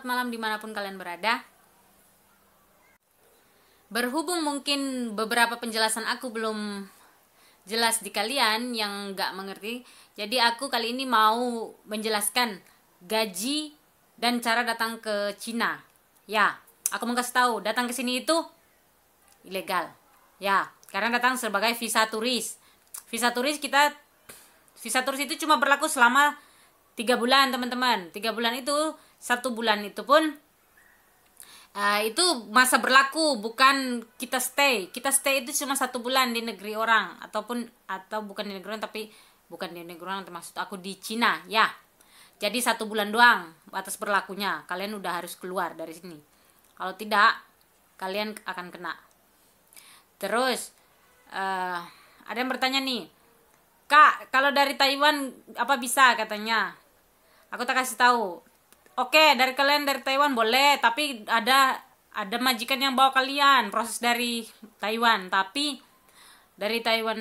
selamat malam dimanapun kalian berada. Berhubung mungkin beberapa penjelasan aku belum jelas di kalian yang nggak mengerti, jadi aku kali ini mau menjelaskan gaji dan cara datang ke Cina. Ya, aku mau kasih tahu, datang ke sini itu ilegal. Ya, karena datang sebagai visa turis. Visa turis kita visa turis itu cuma berlaku selama tiga bulan teman-teman tiga bulan itu satu bulan itu pun uh, itu masa berlaku bukan kita stay kita stay itu cuma satu bulan di negeri orang ataupun atau bukan di negeri orang tapi bukan di negeri orang termasuk aku di Cina ya jadi satu bulan doang atas berlakunya kalian udah harus keluar dari sini kalau tidak kalian akan kena terus uh, ada yang bertanya nih kak kalau dari Taiwan apa bisa katanya aku tak kasih tahu oke okay, dari kalian dari Taiwan boleh tapi ada ada majikan yang bawa kalian proses dari Taiwan tapi dari Taiwan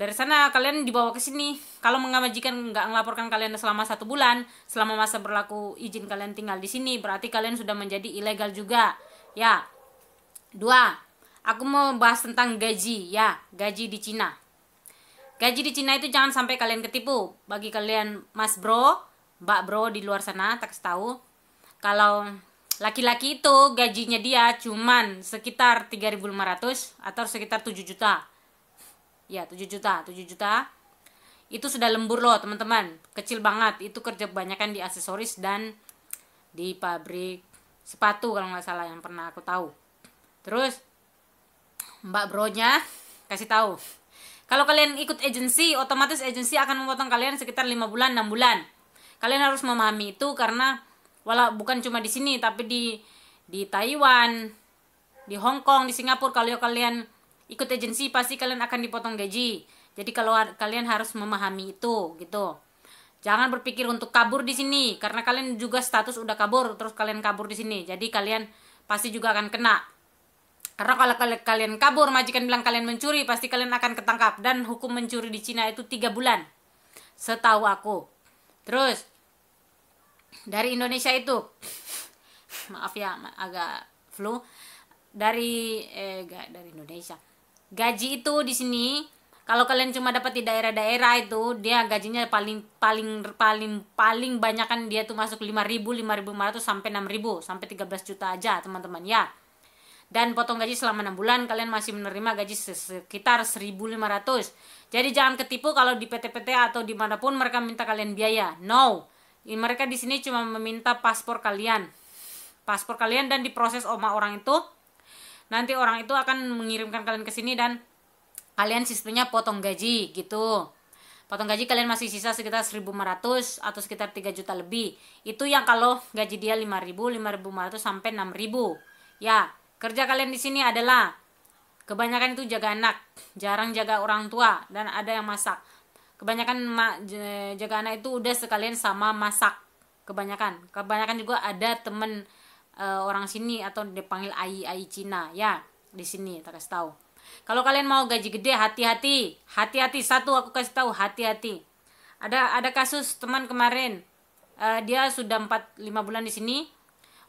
dari sana kalian dibawa ke sini kalau mengamajikan nggak melaporkan kalian selama satu bulan selama masa berlaku izin kalian tinggal di sini berarti kalian sudah menjadi ilegal juga ya dua aku mau bahas tentang gaji ya gaji di Cina gaji di Cina itu jangan sampai kalian ketipu bagi kalian mas bro Mbak Bro di luar sana tak tahu kalau laki-laki itu gajinya dia cuman sekitar 3.500 atau sekitar 7 juta. Ya, 7 juta, 7 juta. Itu sudah lembur loh, teman-teman. Kecil banget. Itu kerja kebanyakan di aksesoris dan di pabrik sepatu kalau nggak salah yang pernah aku tahu. Terus Mbak Bronya kasih tahu. Kalau kalian ikut agensi, otomatis agensi akan memotong kalian sekitar 5 bulan, 6 bulan kalian harus memahami itu karena walau bukan cuma di sini tapi di di Taiwan di Hong Kong di Singapura kalau kalian ikut agensi pasti kalian akan dipotong gaji jadi kalau kalian harus memahami itu gitu jangan berpikir untuk kabur di sini karena kalian juga status udah kabur terus kalian kabur di sini jadi kalian pasti juga akan kena karena kalau kalian kabur, majikan bilang kalian mencuri, pasti kalian akan ketangkap. Dan hukum mencuri di Cina itu tiga bulan. Setahu aku. Terus, dari Indonesia itu maaf ya agak flu dari eh gak dari Indonesia gaji itu di sini kalau kalian cuma dapat di daerah-daerah itu dia gajinya paling paling paling paling banyak kan dia tuh masuk 5000 5500 sampai 6000 sampai 13 juta aja teman-teman ya dan potong gaji selama 6 bulan kalian masih menerima gaji sekitar 1500 jadi jangan ketipu kalau di PT-PT atau dimanapun mereka minta kalian biaya no mereka di sini cuma meminta paspor kalian. Paspor kalian dan diproses oma orang itu. Nanti orang itu akan mengirimkan kalian ke sini dan kalian sistemnya potong gaji gitu. Potong gaji kalian masih sisa sekitar 1.500 atau sekitar 3 juta lebih. Itu yang kalau gaji dia 5.000, 5.500 sampai 6.000. Ya, kerja kalian di sini adalah kebanyakan itu jaga anak, jarang jaga orang tua dan ada yang masak kebanyakan mak jaga anak itu udah sekalian sama masak kebanyakan kebanyakan juga ada temen uh, orang sini atau dipanggil ai ai Cina ya di sini tak kasih tahu kalau kalian mau gaji gede hati-hati hati-hati satu aku kasih tahu hati-hati ada ada kasus teman kemarin uh, dia sudah empat lima bulan di sini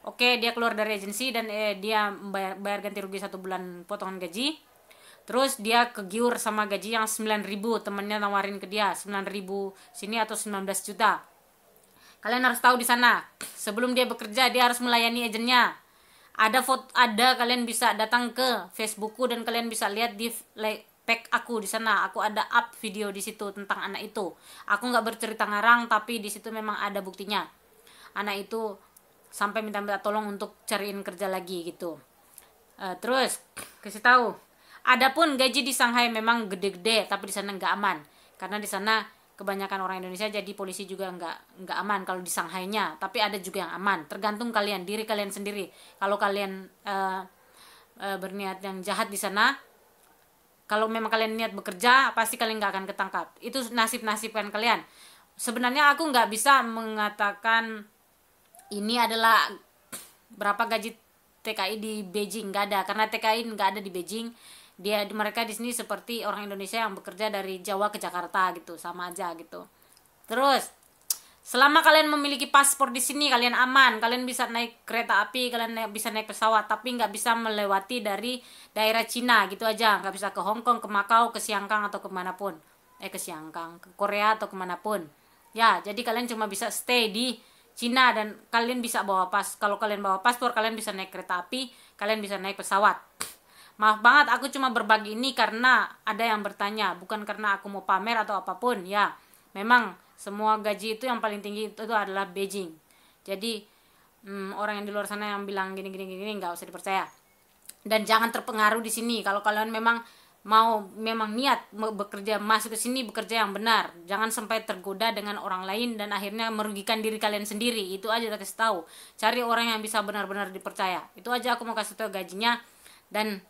oke dia keluar dari agensi dan eh, dia bayar, bayar ganti rugi satu bulan potongan gaji Terus dia kegiur sama gaji yang 9 ribu temennya nawarin ke dia 9 ribu sini atau 19 juta. Kalian harus tahu di sana sebelum dia bekerja dia harus melayani agennya. Ada foto ada kalian bisa datang ke Facebookku dan kalian bisa lihat di pack aku di sana aku ada up video di situ tentang anak itu aku nggak bercerita ngarang tapi di situ memang ada buktinya anak itu sampai minta-minta tolong untuk cariin kerja lagi gitu uh, terus kasih tahu Adapun gaji di Shanghai memang gede-gede, tapi di sana nggak aman karena di sana kebanyakan orang Indonesia jadi polisi juga nggak nggak aman kalau di Shanghai-nya tapi ada juga yang aman tergantung kalian diri kalian sendiri kalau kalian uh, uh, berniat yang jahat di sana kalau memang kalian niat bekerja pasti kalian nggak akan ketangkap itu nasib nasibkan kalian sebenarnya aku nggak bisa mengatakan ini adalah berapa gaji TKI di Beijing nggak ada karena TKI nggak ada di Beijing dia mereka di sini seperti orang Indonesia yang bekerja dari Jawa ke Jakarta gitu sama aja gitu terus Selama kalian memiliki paspor di sini, kalian aman. Kalian bisa naik kereta api, kalian naik, bisa naik pesawat, tapi nggak bisa melewati dari daerah Cina gitu aja. Nggak bisa ke Hong Kong, ke Makau, ke Siangkang atau kemanapun. Eh ke Siangkang, ke Korea atau kemanapun. Ya, jadi kalian cuma bisa stay di Cina dan kalian bisa bawa pas. Kalau kalian bawa paspor, kalian bisa naik kereta api, kalian bisa naik pesawat. Maaf banget aku cuma berbagi ini karena ada yang bertanya, bukan karena aku mau pamer atau apapun ya. Memang semua gaji itu yang paling tinggi itu, adalah Beijing. Jadi hmm, orang yang di luar sana yang bilang gini gini gini nggak usah dipercaya. Dan jangan terpengaruh di sini kalau kalian memang mau memang niat bekerja masuk ke sini bekerja yang benar jangan sampai tergoda dengan orang lain dan akhirnya merugikan diri kalian sendiri itu aja tak kasih tahu cari orang yang bisa benar-benar dipercaya itu aja aku mau kasih tahu gajinya dan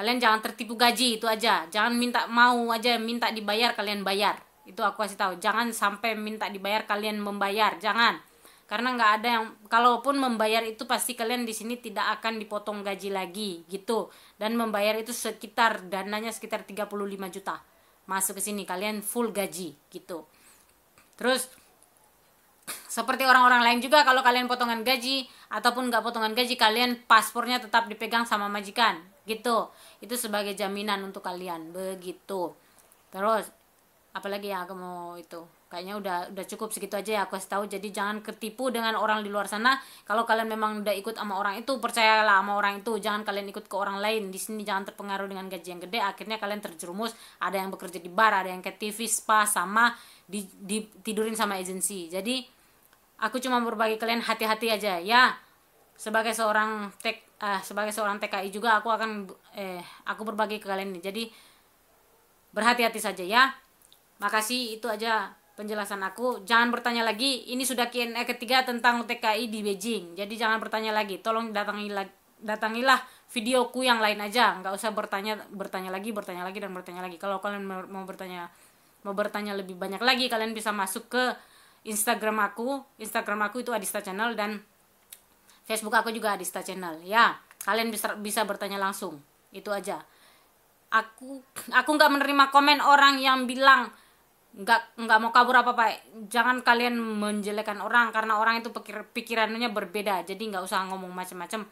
kalian jangan tertipu gaji itu aja jangan minta mau aja minta dibayar kalian bayar itu aku kasih tahu jangan sampai minta dibayar kalian membayar jangan karena nggak ada yang kalaupun membayar itu pasti kalian di sini tidak akan dipotong gaji lagi gitu dan membayar itu sekitar dananya sekitar 35 juta masuk ke sini kalian full gaji gitu terus seperti orang-orang lain juga kalau kalian potongan gaji ataupun nggak potongan gaji kalian paspornya tetap dipegang sama majikan gitu. Itu sebagai jaminan untuk kalian begitu. Terus apalagi yang aku mau itu kayaknya udah udah cukup segitu aja ya aku kasih tahu jadi jangan ketipu dengan orang di luar sana kalau kalian memang udah ikut sama orang itu percayalah sama orang itu jangan kalian ikut ke orang lain di sini jangan terpengaruh dengan gaji yang gede akhirnya kalian terjerumus ada yang bekerja di bar ada yang ke TV spa sama di, di tidurin sama agensi jadi Aku cuma berbagi kalian hati-hati aja ya. Sebagai seorang tek uh, eh, sebagai seorang TKI juga aku akan eh aku berbagi ke kalian nih. Jadi berhati-hati saja ya. Makasih itu aja penjelasan aku. Jangan bertanya lagi. Ini sudah Q&A ketiga tentang TKI di Beijing. Jadi jangan bertanya lagi. Tolong datangi datangilah videoku yang lain aja. Nggak usah bertanya bertanya lagi, bertanya lagi dan bertanya lagi. Kalau kalian mau bertanya mau bertanya lebih banyak lagi, kalian bisa masuk ke Instagram aku, Instagram aku itu Adista Channel dan Facebook aku juga Adista Channel. Ya, kalian bisa bisa bertanya langsung. Itu aja. Aku aku nggak menerima komen orang yang bilang nggak nggak mau kabur apa pak jangan kalian menjelekan orang karena orang itu pikir, pikirannya berbeda jadi nggak usah ngomong macam-macam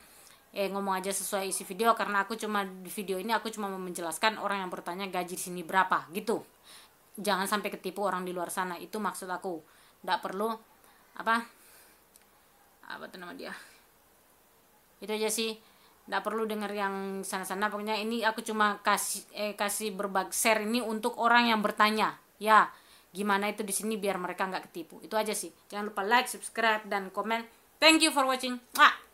eh ngomong aja sesuai isi video karena aku cuma di video ini aku cuma mau menjelaskan orang yang bertanya gaji di sini berapa gitu jangan sampai ketipu orang di luar sana itu maksud aku nggak perlu apa apa tuh nama dia itu aja sih nggak perlu dengar yang sana-sana pokoknya ini aku cuma kasih eh, kasih berbagi share ini untuk orang yang bertanya ya gimana itu di sini biar mereka nggak ketipu itu aja sih jangan lupa like subscribe dan komen thank you for watching Mwah!